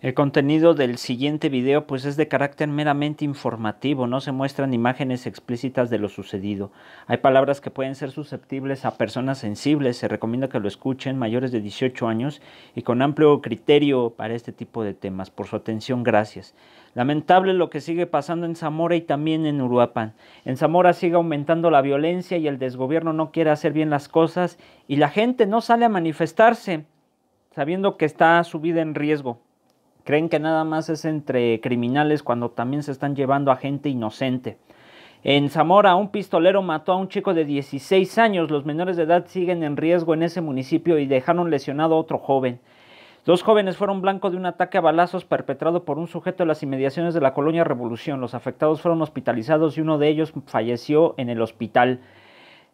El contenido del siguiente video pues es de carácter meramente informativo, no se muestran imágenes explícitas de lo sucedido. Hay palabras que pueden ser susceptibles a personas sensibles, se recomienda que lo escuchen mayores de 18 años y con amplio criterio para este tipo de temas. Por su atención, gracias. Lamentable lo que sigue pasando en Zamora y también en Uruapan. En Zamora sigue aumentando la violencia y el desgobierno no quiere hacer bien las cosas y la gente no sale a manifestarse sabiendo que está su vida en riesgo. Creen que nada más es entre criminales cuando también se están llevando a gente inocente. En Zamora, un pistolero mató a un chico de 16 años. Los menores de edad siguen en riesgo en ese municipio y dejaron lesionado a otro joven. Dos jóvenes fueron blanco de un ataque a balazos perpetrado por un sujeto de las inmediaciones de la colonia Revolución. Los afectados fueron hospitalizados y uno de ellos falleció en el hospital.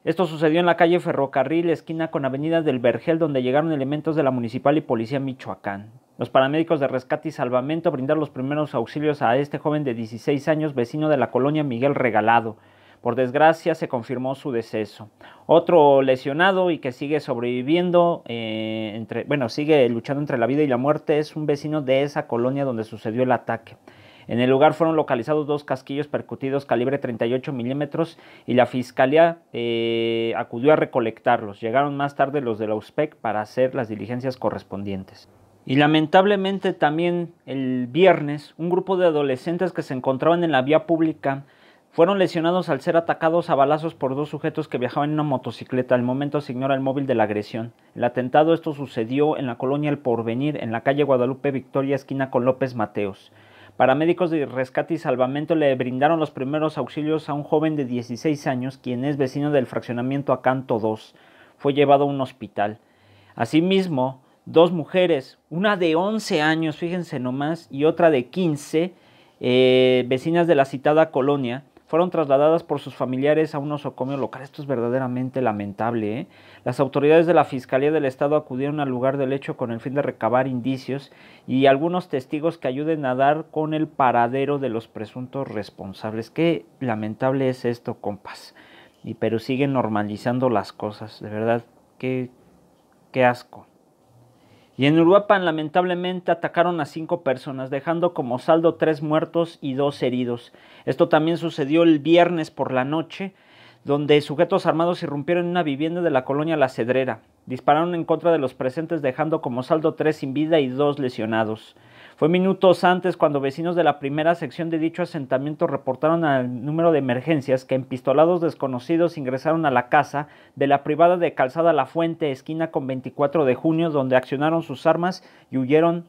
Esto sucedió en la calle Ferrocarril, esquina con Avenida del Vergel, donde llegaron elementos de la Municipal y Policía Michoacán. Los paramédicos de rescate y salvamento brindaron los primeros auxilios a este joven de 16 años, vecino de la colonia Miguel Regalado. Por desgracia se confirmó su deceso. Otro lesionado y que sigue sobreviviendo, eh, bueno, sigue luchando entre la vida y la muerte, es un vecino de esa colonia donde sucedió el ataque. En el lugar fueron localizados dos casquillos percutidos calibre 38 milímetros y la fiscalía eh, acudió a recolectarlos. Llegaron más tarde los de la USPEC para hacer las diligencias correspondientes. Y lamentablemente también el viernes un grupo de adolescentes que se encontraban en la vía pública fueron lesionados al ser atacados a balazos por dos sujetos que viajaban en una motocicleta. Al momento se ignora el móvil de la agresión. El atentado esto sucedió en la colonia El Porvenir, en la calle Guadalupe Victoria, esquina con López Mateos. Paramédicos de rescate y salvamento le brindaron los primeros auxilios a un joven de 16 años, quien es vecino del fraccionamiento Acanto 2. Fue llevado a un hospital. Asimismo, dos mujeres, una de 11 años, fíjense nomás, y otra de 15, eh, vecinas de la citada colonia, fueron trasladadas por sus familiares a un osocomio local. Esto es verdaderamente lamentable. ¿eh? Las autoridades de la Fiscalía del Estado acudieron al lugar del hecho con el fin de recabar indicios y algunos testigos que ayuden a dar con el paradero de los presuntos responsables. Qué lamentable es esto, compas. Y pero siguen normalizando las cosas, de verdad, qué, qué asco. Y en Uruapan lamentablemente atacaron a cinco personas, dejando como saldo tres muertos y dos heridos. Esto también sucedió el viernes por la noche, donde sujetos armados irrumpieron en una vivienda de la colonia La Cedrera. Dispararon en contra de los presentes, dejando como saldo tres sin vida y dos lesionados. Fue minutos antes cuando vecinos de la primera sección de dicho asentamiento reportaron al número de emergencias que en pistolados desconocidos ingresaron a la casa de la privada de Calzada La Fuente, esquina con 24 de junio, donde accionaron sus armas y huyeron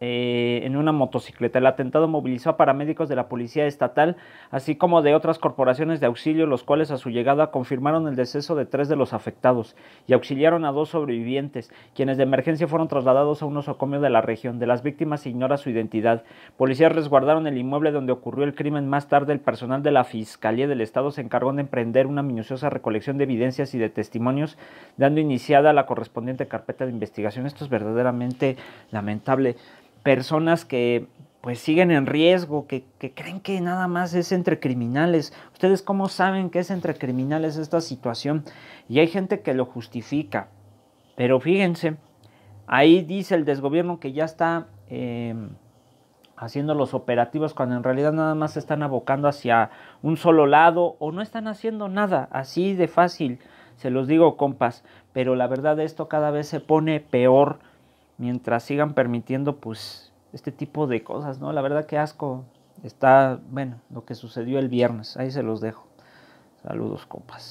eh, en una motocicleta. El atentado movilizó a paramédicos de la Policía Estatal, así como de otras corporaciones de auxilio, los cuales a su llegada confirmaron el deceso de tres de los afectados y auxiliaron a dos sobrevivientes, quienes de emergencia fueron trasladados a un osocomio de la región. De las víctimas se a su identidad. Policías resguardaron el inmueble donde ocurrió el crimen. Más tarde, el personal de la Fiscalía del Estado se encargó de emprender una minuciosa recolección de evidencias y de testimonios, dando iniciada la correspondiente carpeta de investigación. Esto es verdaderamente lamentable. Personas que pues siguen en riesgo, que, que, creen que nada más es entre criminales. ¿Ustedes cómo saben que es entre criminales esta situación? Y hay gente que lo justifica. Pero fíjense, ahí dice el desgobierno que ya está Em, haciendo los operativos cuando en realidad nada más se están abocando hacia un solo lado o no están haciendo nada, así de fácil, se los digo compas, pero la verdad esto cada vez se pone peor mientras sigan permitiendo pues este tipo de cosas, ¿no? La verdad que asco está, bueno, lo que sucedió el viernes, ahí se los dejo. Saludos compas.